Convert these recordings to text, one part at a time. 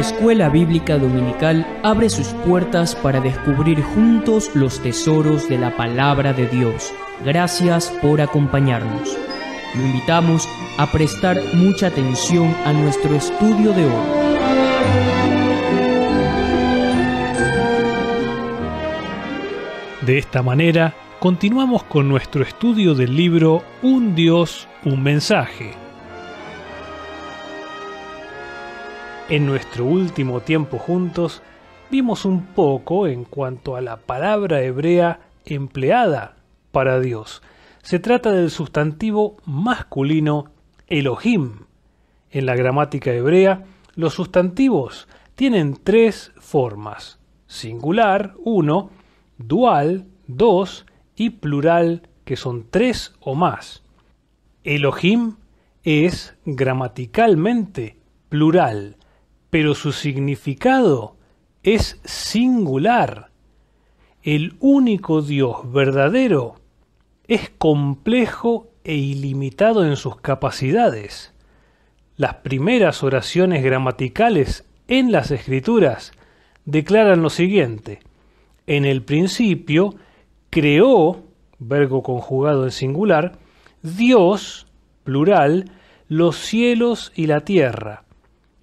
Escuela Bíblica Dominical abre sus puertas para descubrir juntos los tesoros de la palabra de Dios. Gracias por acompañarnos. Lo invitamos a prestar mucha atención a nuestro estudio de hoy. De esta manera, continuamos con nuestro estudio del libro Un Dios, un mensaje En nuestro último tiempo juntos vimos un poco en cuanto a la palabra hebrea empleada para Dios. Se trata del sustantivo masculino Elohim. En la gramática hebrea, los sustantivos tienen tres formas, singular uno, dual dos y plural que son tres o más. Elohim es gramaticalmente plural pero su significado es singular. El único Dios verdadero es complejo e ilimitado en sus capacidades. Las primeras oraciones gramaticales en las escrituras declaran lo siguiente. En el principio creó, verbo conjugado en singular, Dios, plural, los cielos y la tierra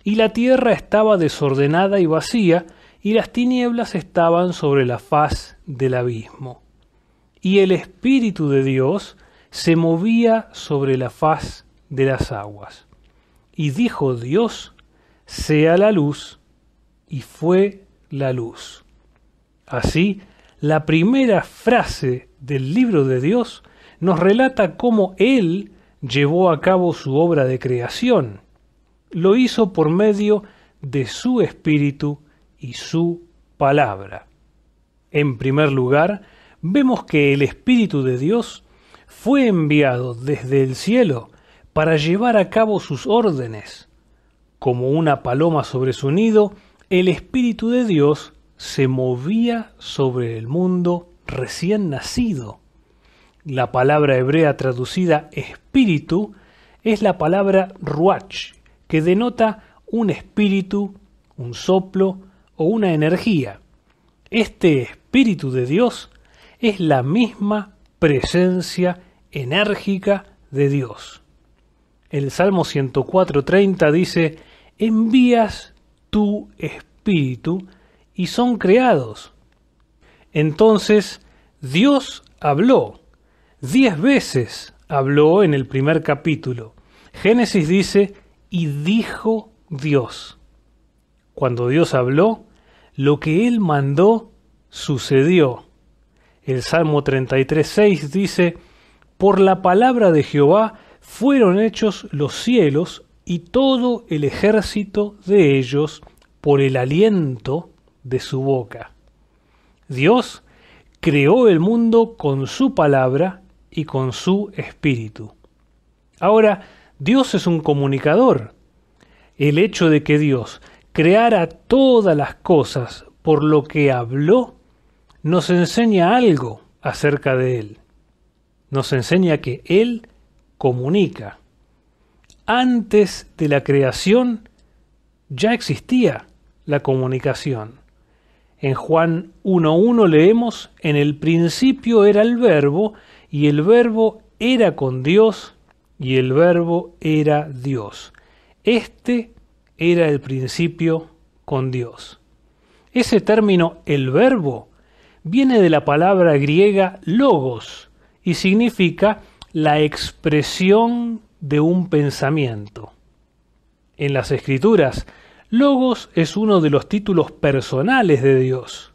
y la tierra estaba desordenada y vacía, y las tinieblas estaban sobre la faz del abismo. Y el Espíritu de Dios se movía sobre la faz de las aguas. Y dijo Dios, sea la luz, y fue la luz. Así, la primera frase del libro de Dios nos relata cómo Él llevó a cabo su obra de creación lo hizo por medio de su espíritu y su palabra. En primer lugar, vemos que el Espíritu de Dios fue enviado desde el cielo para llevar a cabo sus órdenes. Como una paloma sobre su nido, el Espíritu de Dios se movía sobre el mundo recién nacido. La palabra hebrea traducida espíritu es la palabra ruach, que denota un espíritu, un soplo o una energía. Este espíritu de Dios es la misma presencia enérgica de Dios. El Salmo 104.30 dice, envías tu espíritu y son creados. Entonces Dios habló, diez veces habló en el primer capítulo. Génesis dice, y dijo Dios. Cuando Dios habló, lo que él mandó sucedió. El Salmo 33.6 dice, Por la palabra de Jehová fueron hechos los cielos y todo el ejército de ellos por el aliento de su boca. Dios creó el mundo con su palabra y con su espíritu. Ahora, Dios es un comunicador. El hecho de que Dios creara todas las cosas por lo que habló, nos enseña algo acerca de Él. Nos enseña que Él comunica. Antes de la creación ya existía la comunicación. En Juan 1.1 leemos, en el principio era el verbo y el verbo era con Dios y el verbo era Dios. Este era el principio con Dios. Ese término el verbo viene de la palabra griega logos y significa la expresión de un pensamiento. En las escrituras, logos es uno de los títulos personales de Dios.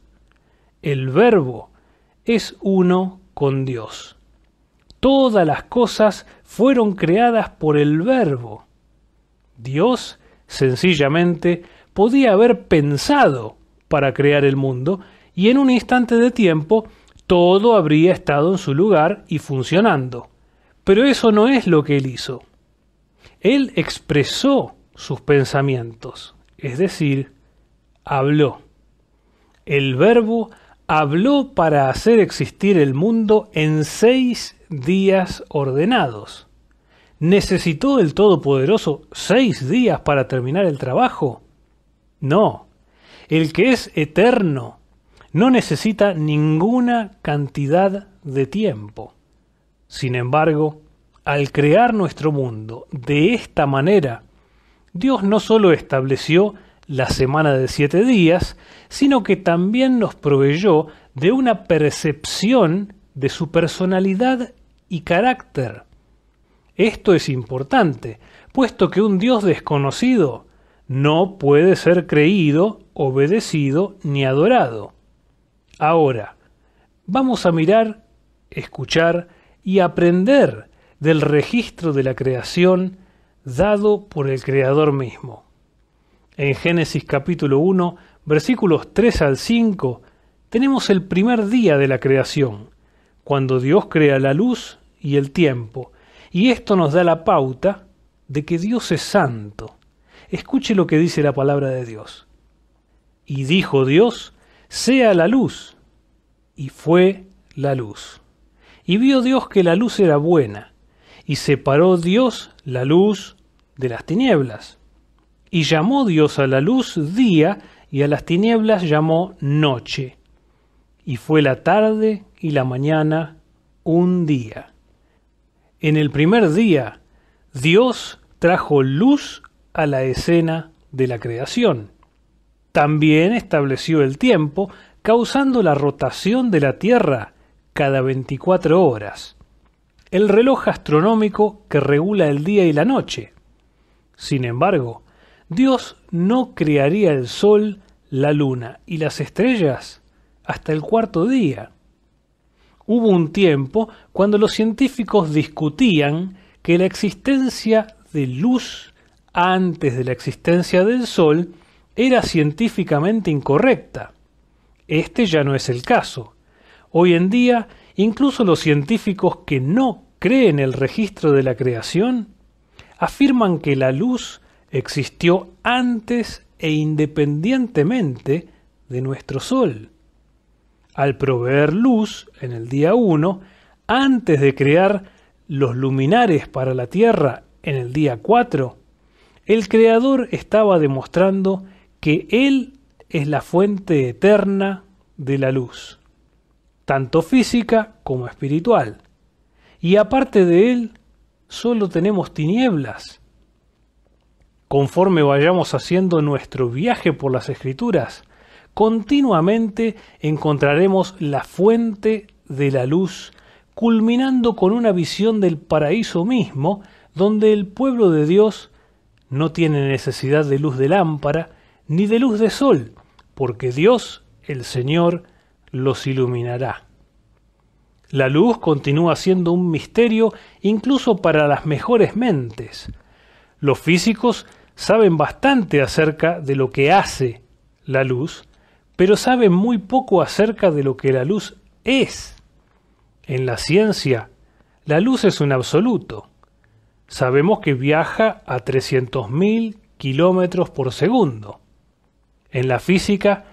El verbo es uno con Dios. Todas las cosas fueron creadas por el Verbo. Dios, sencillamente, podía haber pensado para crear el mundo y en un instante de tiempo todo habría estado en su lugar y funcionando. Pero eso no es lo que él hizo. Él expresó sus pensamientos, es decir, habló. El verbo habló para hacer existir el mundo en seis días ordenados. ¿Necesitó el Todopoderoso seis días para terminar el trabajo? No. El que es eterno no necesita ninguna cantidad de tiempo. Sin embargo, al crear nuestro mundo de esta manera, Dios no sólo estableció la semana de siete días, sino que también nos proveyó de una percepción de su personalidad y carácter. Esto es importante, puesto que un Dios desconocido no puede ser creído, obedecido ni adorado. Ahora, vamos a mirar, escuchar y aprender del registro de la creación dado por el Creador mismo. En Génesis capítulo 1 versículos 3 al 5, tenemos el primer día de la creación, cuando Dios crea la luz y el tiempo, y esto nos da la pauta de que Dios es santo. Escuche lo que dice la palabra de Dios. Y dijo Dios, sea la luz, y fue la luz. Y vio Dios que la luz era buena, y separó Dios la luz de las tinieblas. Y llamó Dios a la luz día, y a las tinieblas llamó noche. Y fue la tarde y la mañana un día. En el primer día, Dios trajo luz a la escena de la creación. También estableció el tiempo, causando la rotación de la Tierra cada 24 horas, el reloj astronómico que regula el día y la noche. Sin embargo, Dios no crearía el sol, la luna y las estrellas hasta el cuarto día. Hubo un tiempo cuando los científicos discutían que la existencia de luz antes de la existencia del sol era científicamente incorrecta. Este ya no es el caso. Hoy en día, incluso los científicos que no creen el registro de la creación afirman que la luz existió antes e independientemente de nuestro Sol. Al proveer luz en el día 1, antes de crear los luminares para la Tierra en el día 4, el Creador estaba demostrando que Él es la fuente eterna de la luz, tanto física como espiritual. Y aparte de Él, solo tenemos tinieblas, Conforme vayamos haciendo nuestro viaje por las escrituras, continuamente encontraremos la fuente de la luz, culminando con una visión del paraíso mismo, donde el pueblo de Dios no tiene necesidad de luz de lámpara ni de luz de sol, porque Dios, el Señor, los iluminará. La luz continúa siendo un misterio incluso para las mejores mentes. Los físicos saben bastante acerca de lo que hace la luz, pero saben muy poco acerca de lo que la luz es. En la ciencia, la luz es un absoluto. Sabemos que viaja a 300.000 kilómetros por segundo. En la física,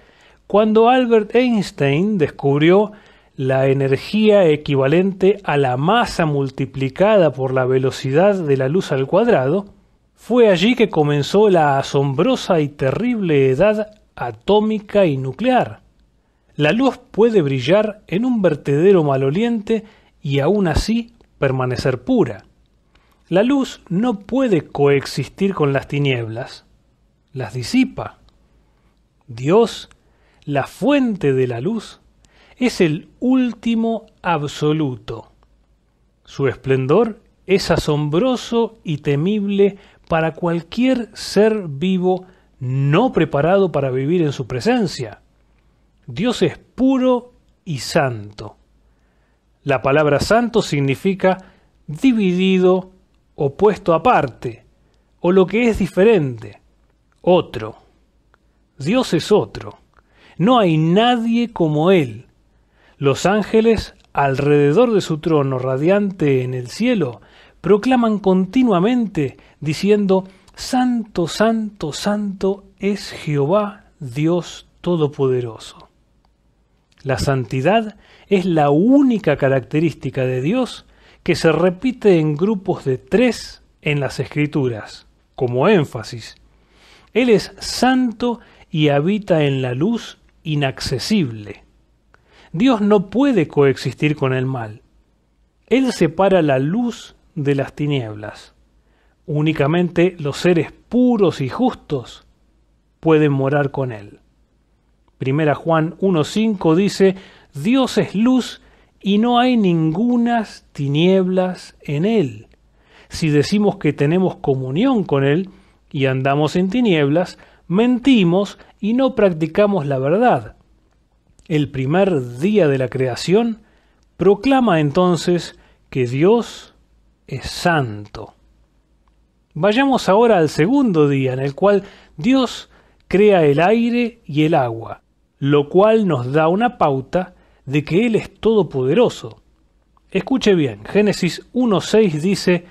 cuando Albert Einstein descubrió la energía equivalente a la masa multiplicada por la velocidad de la luz al cuadrado, fue allí que comenzó la asombrosa y terrible edad atómica y nuclear. La luz puede brillar en un vertedero maloliente y aún así permanecer pura. La luz no puede coexistir con las tinieblas, las disipa. Dios, la fuente de la luz, es el último absoluto. Su esplendor es asombroso y temible para cualquier ser vivo no preparado para vivir en su presencia. Dios es puro y santo. La palabra santo significa dividido o puesto aparte, o lo que es diferente, otro. Dios es otro. No hay nadie como Él. Los ángeles alrededor de su trono radiante en el cielo proclaman continuamente diciendo, Santo, Santo, Santo es Jehová Dios Todopoderoso. La santidad es la única característica de Dios que se repite en grupos de tres en las escrituras, como énfasis. Él es santo y habita en la luz inaccesible. Dios no puede coexistir con el mal. Él separa la luz de las tinieblas. Únicamente los seres puros y justos pueden morar con Él. Primera Juan 1.5 dice, Dios es luz y no hay ningunas tinieblas en Él. Si decimos que tenemos comunión con Él y andamos en tinieblas, mentimos y no practicamos la verdad. El primer día de la creación proclama entonces que Dios es santo. Vayamos ahora al segundo día en el cual Dios crea el aire y el agua, lo cual nos da una pauta de que Él es todopoderoso. Escuche bien, Génesis 1.6 dice,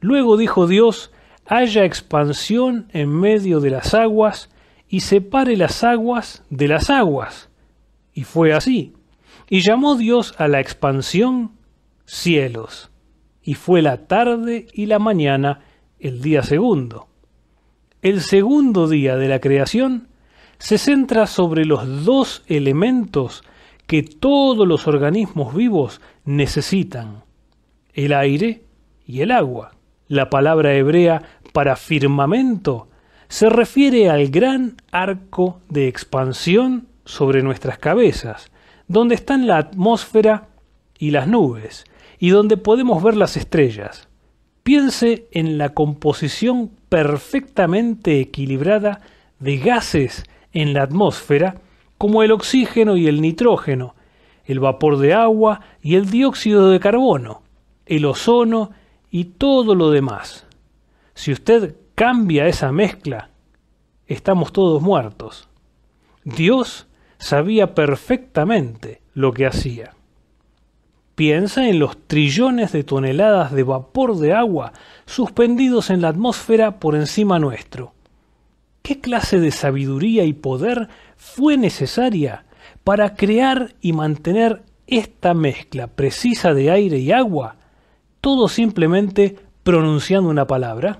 Luego dijo Dios, haya expansión en medio de las aguas y separe las aguas de las aguas. Y fue así. Y llamó Dios a la expansión cielos y fue la tarde y la mañana el día segundo. El segundo día de la creación se centra sobre los dos elementos que todos los organismos vivos necesitan, el aire y el agua. La palabra hebrea para firmamento se refiere al gran arco de expansión sobre nuestras cabezas, donde están la atmósfera y las nubes, y donde podemos ver las estrellas. Piense en la composición perfectamente equilibrada de gases en la atmósfera como el oxígeno y el nitrógeno, el vapor de agua y el dióxido de carbono, el ozono y todo lo demás. Si usted cambia esa mezcla, estamos todos muertos. Dios sabía perfectamente lo que hacía. Piensa en los trillones de toneladas de vapor de agua suspendidos en la atmósfera por encima nuestro. ¿Qué clase de sabiduría y poder fue necesaria para crear y mantener esta mezcla precisa de aire y agua, todo simplemente pronunciando una palabra?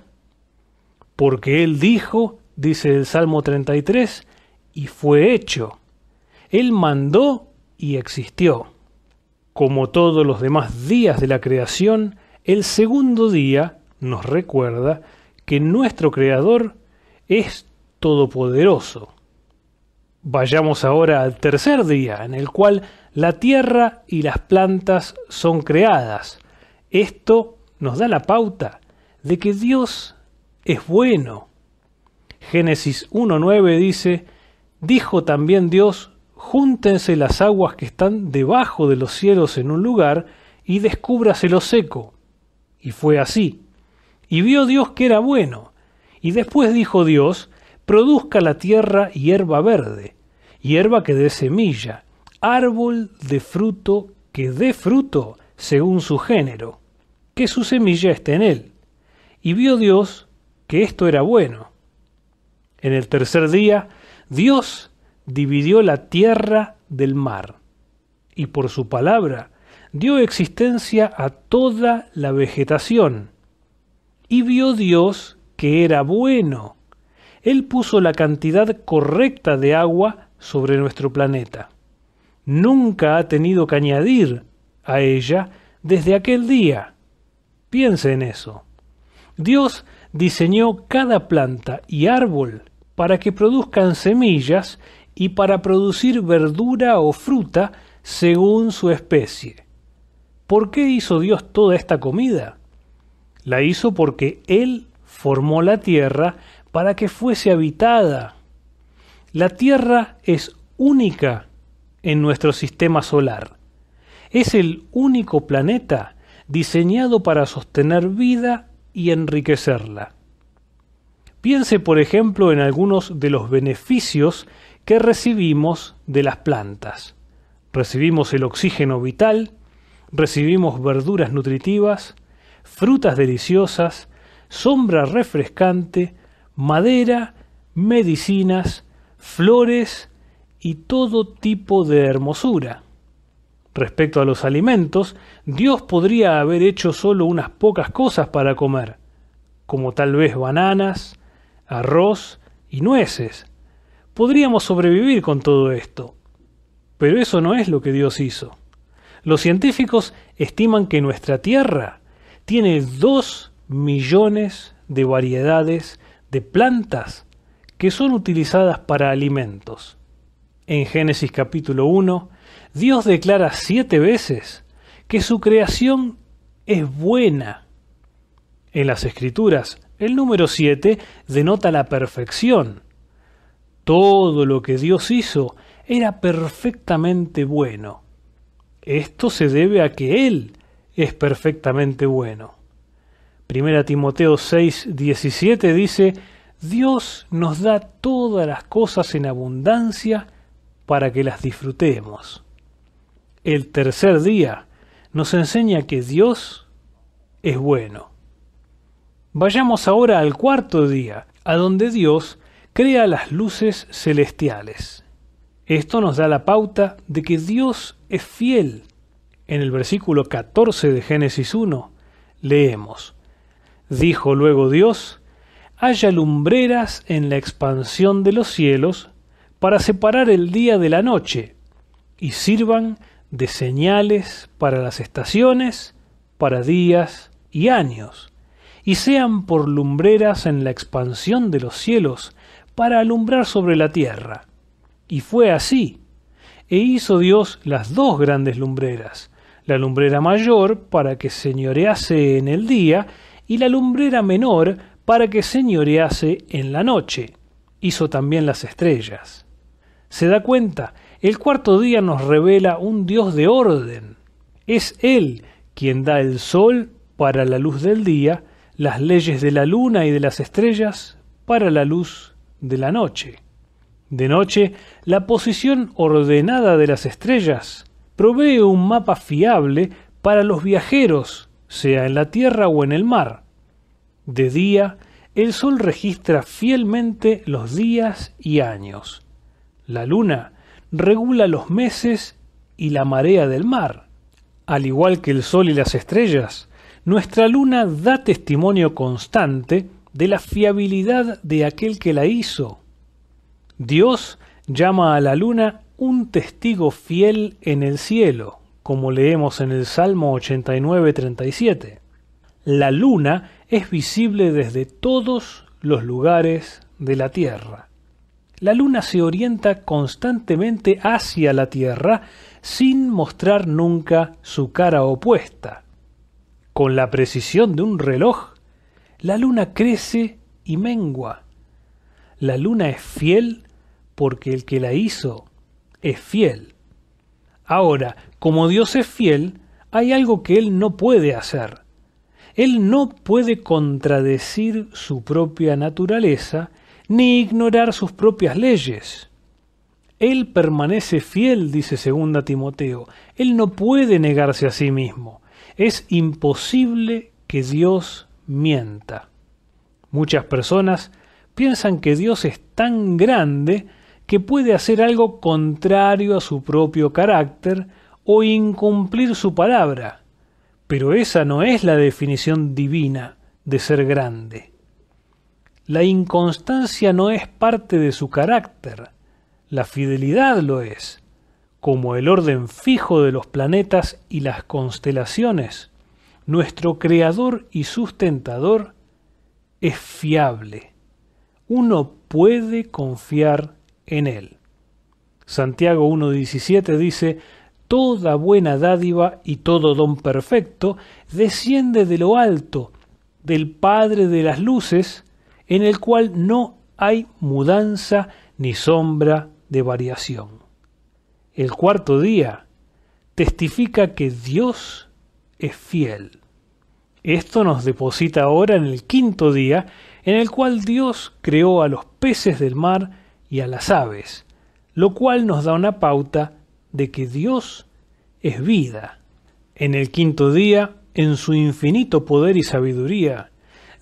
Porque Él dijo, dice el Salmo 33, y fue hecho. Él mandó y existió. Como todos los demás días de la creación, el segundo día nos recuerda que nuestro Creador es todopoderoso. Vayamos ahora al tercer día, en el cual la tierra y las plantas son creadas. Esto nos da la pauta de que Dios es bueno. Génesis 1.9 dice, dijo también Dios, júntense las aguas que están debajo de los cielos en un lugar y descúbraselo seco. Y fue así. Y vio Dios que era bueno. Y después dijo Dios, produzca la tierra hierba verde, hierba que dé semilla, árbol de fruto que dé fruto según su género, que su semilla esté en él. Y vio Dios que esto era bueno. En el tercer día, Dios dividió la tierra del mar, y por su palabra dio existencia a toda la vegetación. Y vio Dios que era bueno. Él puso la cantidad correcta de agua sobre nuestro planeta. Nunca ha tenido que añadir a ella desde aquel día. Piense en eso. Dios diseñó cada planta y árbol para que produzcan semillas y para producir verdura o fruta según su especie. ¿Por qué hizo Dios toda esta comida? La hizo porque Él formó la tierra para que fuese habitada. La tierra es única en nuestro sistema solar. Es el único planeta diseñado para sostener vida y enriquecerla. Piense, por ejemplo, en algunos de los beneficios que recibimos de las plantas. Recibimos el oxígeno vital, recibimos verduras nutritivas, frutas deliciosas, sombra refrescante, madera, medicinas, flores y todo tipo de hermosura. Respecto a los alimentos, Dios podría haber hecho solo unas pocas cosas para comer, como tal vez bananas, arroz y nueces, podríamos sobrevivir con todo esto. Pero eso no es lo que Dios hizo. Los científicos estiman que nuestra Tierra tiene dos millones de variedades de plantas que son utilizadas para alimentos. En Génesis capítulo 1, Dios declara siete veces que su creación es buena. En las Escrituras, el número siete denota la perfección, todo lo que Dios hizo era perfectamente bueno. Esto se debe a que Él es perfectamente bueno. Primera Timoteo 6, dice, Dios nos da todas las cosas en abundancia para que las disfrutemos. El tercer día nos enseña que Dios es bueno. Vayamos ahora al cuarto día, a donde Dios crea las luces celestiales. Esto nos da la pauta de que Dios es fiel. En el versículo 14 de Génesis 1 leemos, Dijo luego Dios, haya lumbreras en la expansión de los cielos para separar el día de la noche, y sirvan de señales para las estaciones, para días y años, y sean por lumbreras en la expansión de los cielos para alumbrar sobre la tierra. Y fue así. E hizo Dios las dos grandes lumbreras, la lumbrera mayor para que señorease en el día y la lumbrera menor para que señorease en la noche. Hizo también las estrellas. Se da cuenta, el cuarto día nos revela un Dios de orden. Es Él quien da el sol para la luz del día, las leyes de la luna y de las estrellas para la luz de la noche. De noche, la posición ordenada de las estrellas provee un mapa fiable para los viajeros, sea en la tierra o en el mar. De día, el sol registra fielmente los días y años. La luna regula los meses y la marea del mar. Al igual que el sol y las estrellas, nuestra luna da testimonio constante de la fiabilidad de aquel que la hizo. Dios llama a la luna un testigo fiel en el cielo, como leemos en el Salmo 89-37. La luna es visible desde todos los lugares de la Tierra. La luna se orienta constantemente hacia la Tierra sin mostrar nunca su cara opuesta. Con la precisión de un reloj, la luna crece y mengua. La luna es fiel porque el que la hizo es fiel. Ahora, como Dios es fiel, hay algo que Él no puede hacer. Él no puede contradecir su propia naturaleza ni ignorar sus propias leyes. Él permanece fiel, dice segunda Timoteo. Él no puede negarse a sí mismo. Es imposible que Dios mienta. Muchas personas piensan que Dios es tan grande que puede hacer algo contrario a su propio carácter o incumplir su palabra, pero esa no es la definición divina de ser grande. La inconstancia no es parte de su carácter, la fidelidad lo es, como el orden fijo de los planetas y las constelaciones nuestro creador y sustentador, es fiable. Uno puede confiar en él. Santiago 1.17 dice, Toda buena dádiva y todo don perfecto desciende de lo alto, del Padre de las Luces, en el cual no hay mudanza ni sombra de variación. El cuarto día testifica que Dios es fiel. Esto nos deposita ahora en el quinto día, en el cual Dios creó a los peces del mar y a las aves, lo cual nos da una pauta de que Dios es vida. En el quinto día, en su infinito poder y sabiduría,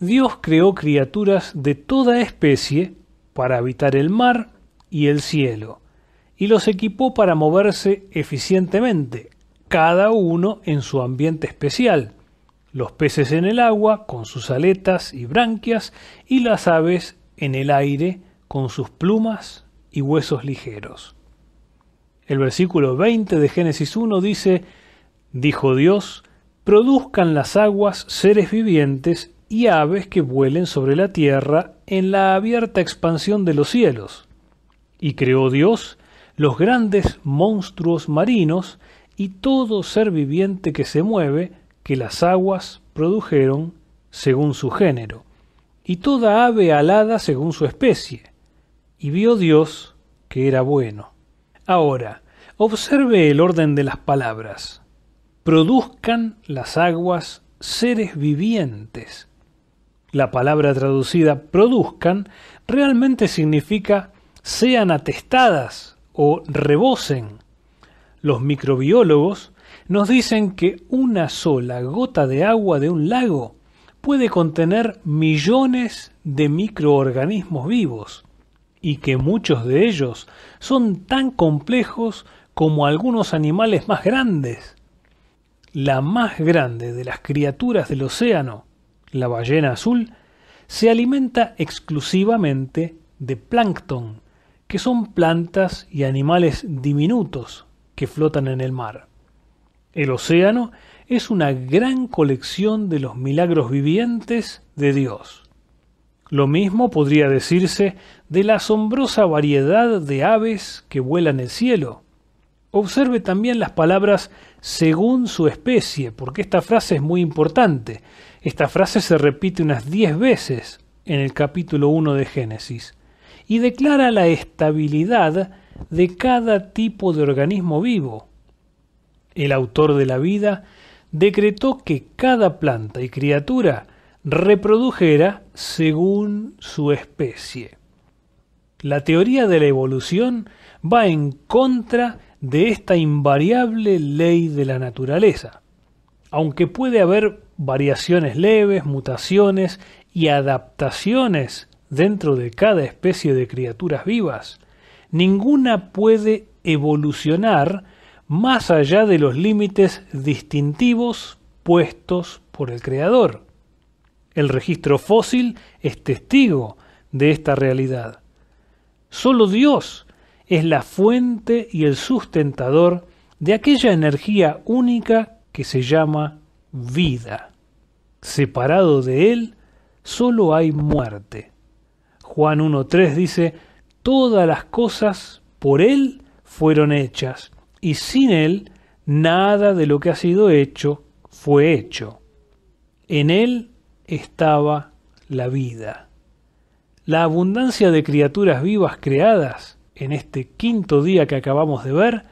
Dios creó criaturas de toda especie para habitar el mar y el cielo, y los equipó para moverse eficientemente cada uno en su ambiente especial. Los peces en el agua con sus aletas y branquias y las aves en el aire con sus plumas y huesos ligeros. El versículo 20 de Génesis 1 dice, dijo Dios, produzcan las aguas seres vivientes y aves que vuelen sobre la tierra en la abierta expansión de los cielos. Y creó Dios los grandes monstruos marinos y todo ser viviente que se mueve que las aguas produjeron según su género, y toda ave alada según su especie. Y vio Dios que era bueno. Ahora, observe el orden de las palabras. Produzcan las aguas seres vivientes. La palabra traducida produzcan realmente significa sean atestadas o rebosen, los microbiólogos, nos dicen que una sola gota de agua de un lago puede contener millones de microorganismos vivos y que muchos de ellos son tan complejos como algunos animales más grandes. La más grande de las criaturas del océano, la ballena azul, se alimenta exclusivamente de plancton, que son plantas y animales diminutos, que flotan en el mar. El océano es una gran colección de los milagros vivientes de Dios. Lo mismo podría decirse de la asombrosa variedad de aves que vuelan el cielo. Observe también las palabras según su especie, porque esta frase es muy importante. Esta frase se repite unas diez veces en el capítulo 1 de Génesis y declara la estabilidad de cada tipo de organismo vivo. El autor de la vida decretó que cada planta y criatura reprodujera según su especie. La teoría de la evolución va en contra de esta invariable ley de la naturaleza. Aunque puede haber variaciones leves, mutaciones y adaptaciones dentro de cada especie de criaturas vivas, ninguna puede evolucionar más allá de los límites distintivos puestos por el creador. El registro fósil es testigo de esta realidad. Solo Dios es la fuente y el sustentador de aquella energía única que se llama vida. Separado de Él, solo hay muerte. Juan 1.3 dice, todas las cosas por Él fueron hechas, y sin Él nada de lo que ha sido hecho fue hecho. En Él estaba la vida. La abundancia de criaturas vivas creadas en este quinto día que acabamos de ver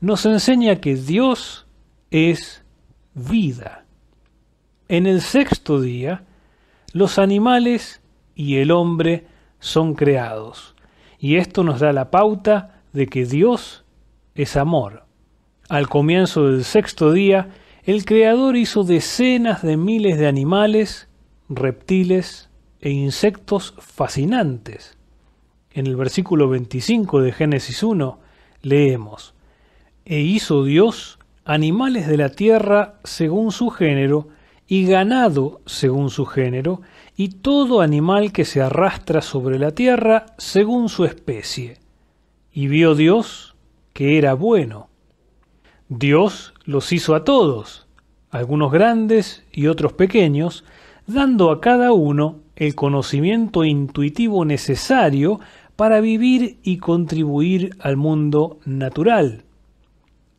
nos enseña que Dios es vida. En el sexto día, los animales y el hombre son creados y esto nos da la pauta de que Dios es amor. Al comienzo del sexto día, el Creador hizo decenas de miles de animales, reptiles e insectos fascinantes. En el versículo 25 de Génesis 1 leemos, E hizo Dios animales de la tierra según su género, y ganado según su género, y todo animal que se arrastra sobre la tierra según su especie. Y vio Dios que era bueno. Dios los hizo a todos, algunos grandes y otros pequeños, dando a cada uno el conocimiento intuitivo necesario para vivir y contribuir al mundo natural.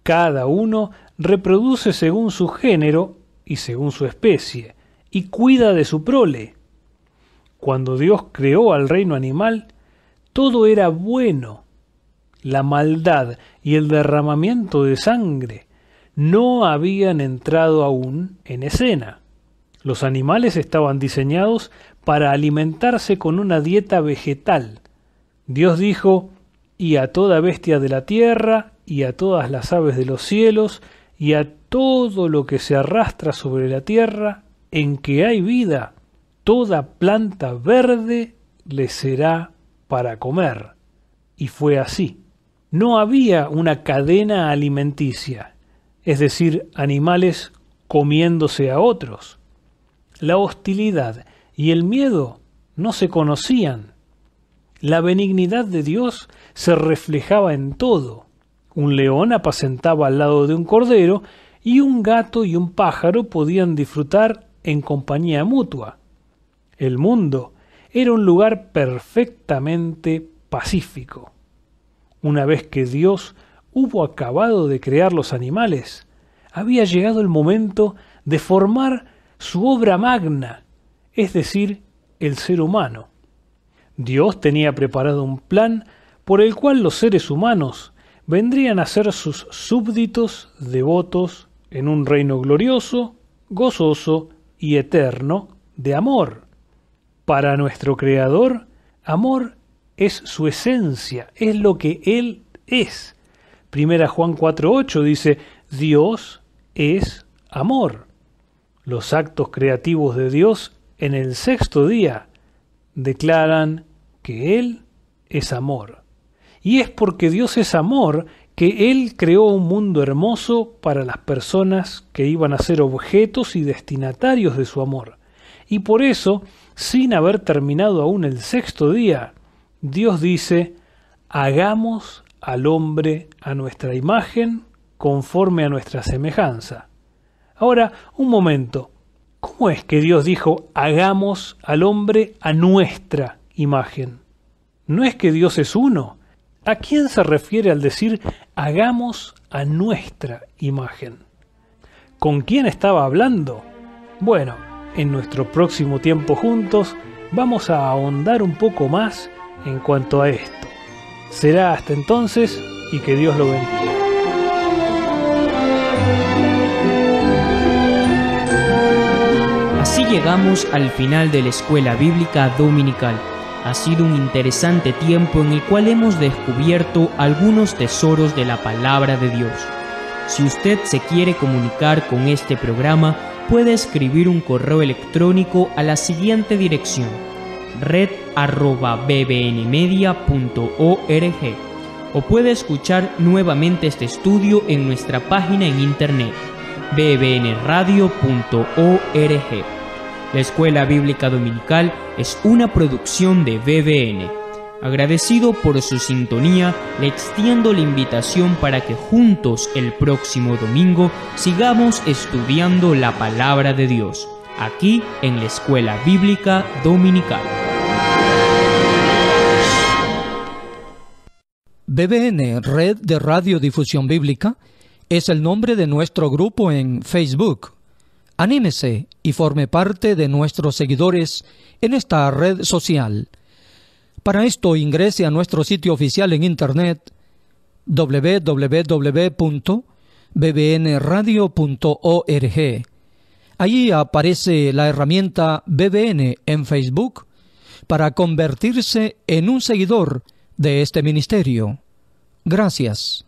Cada uno reproduce según su género y según su especie, y cuida de su prole. Cuando Dios creó al reino animal, todo era bueno. La maldad y el derramamiento de sangre no habían entrado aún en escena. Los animales estaban diseñados para alimentarse con una dieta vegetal. Dios dijo, y a toda bestia de la tierra, y a todas las aves de los cielos, y a todo lo que se arrastra sobre la tierra en que hay vida, toda planta verde le será para comer. Y fue así. No había una cadena alimenticia, es decir, animales comiéndose a otros. La hostilidad y el miedo no se conocían. La benignidad de Dios se reflejaba en todo. Un león apacentaba al lado de un cordero y un gato y un pájaro podían disfrutar en compañía mutua. El mundo era un lugar perfectamente pacífico. Una vez que Dios hubo acabado de crear los animales, había llegado el momento de formar su obra magna, es decir, el ser humano. Dios tenía preparado un plan por el cual los seres humanos vendrían a ser sus súbditos devotos en un reino glorioso, gozoso y eterno de amor. Para nuestro Creador, amor es su esencia, es lo que Él es. Primera Juan 4.8 dice, Dios es amor. Los actos creativos de Dios en el sexto día declaran que Él es amor y es porque Dios es amor que Él creó un mundo hermoso para las personas que iban a ser objetos y destinatarios de su amor. Y por eso, sin haber terminado aún el sexto día, Dios dice, hagamos al hombre a nuestra imagen, conforme a nuestra semejanza. Ahora, un momento, ¿cómo es que Dios dijo, hagamos al hombre a nuestra imagen? No es que Dios es uno, ¿A quién se refiere al decir hagamos a nuestra imagen? ¿Con quién estaba hablando? Bueno, en nuestro próximo tiempo juntos vamos a ahondar un poco más en cuanto a esto. Será hasta entonces y que Dios lo bendiga. Así llegamos al final de la escuela bíblica dominical. Ha sido un interesante tiempo en el cual hemos descubierto algunos tesoros de la palabra de Dios. Si usted se quiere comunicar con este programa, puede escribir un correo electrónico a la siguiente dirección red@bbnmedia.org o puede escuchar nuevamente este estudio en nuestra página en internet bbnradio.org. La Escuela Bíblica Dominical es una producción de BBN. Agradecido por su sintonía, le extiendo la invitación para que juntos el próximo domingo sigamos estudiando la palabra de Dios, aquí en la Escuela Bíblica Dominical. BBN, Red de Radiodifusión Bíblica, es el nombre de nuestro grupo en Facebook. Anímese y forme parte de nuestros seguidores en esta red social. Para esto ingrese a nuestro sitio oficial en internet www.bbnradio.org. Allí aparece la herramienta BBN en Facebook para convertirse en un seguidor de este ministerio. Gracias.